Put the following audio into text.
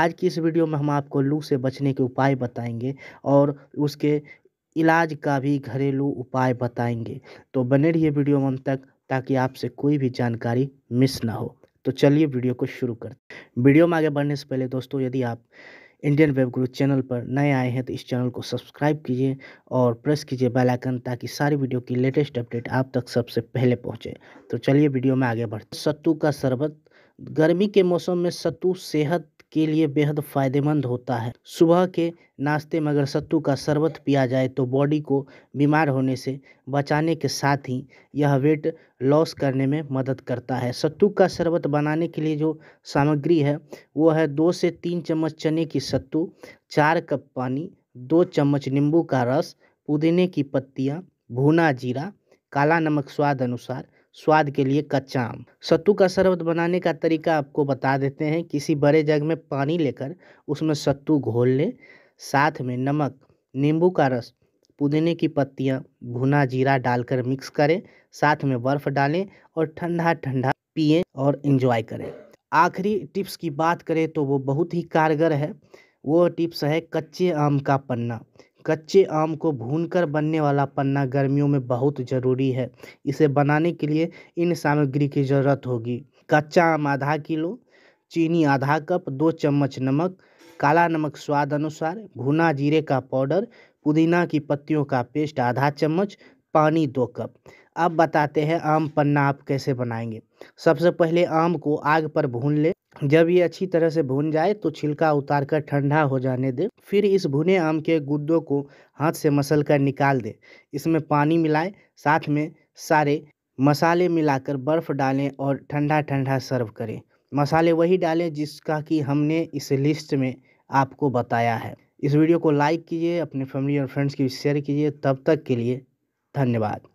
आज की इस वीडियो में हम आपको लू से बचने के उपाय बताएंगे और उसके इलाज का भी घरेलू उपाय बताएंगे तो बने रहिए वीडियो में तक ताकि आपसे कोई भी जानकारी मिस ना हो तो चलिए वीडियो को शुरू कर वीडियो में आगे बढ़ने से पहले दोस्तों यदि आप इंडियन वेब ग्रुप चैनल पर नए आए हैं तो इस चैनल को सब्सक्राइब कीजिए और प्रेस कीजिए बेल आइकन ताकि सारी वीडियो की लेटेस्ट अपडेट आप तक सबसे पहले पहुंचे तो चलिए वीडियो में आगे बढ़ते सत्तू का शरबत गर्मी के मौसम में सत्तू सेहत के लिए बेहद फ़ायदेमंद होता है सुबह के नाश्ते में अगर सत्तू का शरबत पिया जाए तो बॉडी को बीमार होने से बचाने के साथ ही यह वेट लॉस करने में मदद करता है सत्तू का शरबत बनाने के लिए जो सामग्री है वो है दो से तीन चम्मच चने की सत्तू चार कप पानी दो चम्मच नींबू का रस पुदीने की पत्तियाँ भुना जीरा काला नमक स्वाद अनुसार स्वाद के लिए कच्चा आम सत्तू का शरबत बनाने का तरीका आपको बता देते हैं किसी बड़े जग में पानी लेकर उसमें सत्तू घोल लें साथ में नमक नींबू का रस पुदीने की पत्तियाँ भुना जीरा डालकर मिक्स करें साथ में बर्फ़ डालें और ठंडा ठंडा पिए और इन्जॉय करें आखिरी टिप्स की बात करें तो वो बहुत ही कारगर है वो टिप्स है कच्चे आम का पन्ना कच्चे आम को भूनकर बनने वाला पन्ना गर्मियों में बहुत ज़रूरी है इसे बनाने के लिए इन सामग्री की ज़रूरत होगी कच्चा आम आधा किलो चीनी आधा कप दो चम्मच नमक काला नमक स्वाद अनुसार भुना जीरे का पाउडर पुदीना की पत्तियों का पेस्ट आधा चम्मच पानी दो कप अब बताते हैं आम पन्ना आप कैसे बनाएंगे सबसे पहले आम को आग पर भून लें जब ये अच्छी तरह से भून जाए तो छिलका उतार कर ठंडा हो जाने दें फिर इस भुने आम के गुद्दों को हाथ से मसल कर निकाल दें इसमें पानी मिलाएं साथ में सारे मसाले मिलाकर बर्फ़ डालें और ठंडा ठंडा सर्व करें मसाले वही डालें जिसका कि हमने इस लिस्ट में आपको बताया है इस वीडियो को लाइक कीजिए अपने फैमिली और फ्रेंड्स की शेयर कीजिए तब तक के लिए धन्यवाद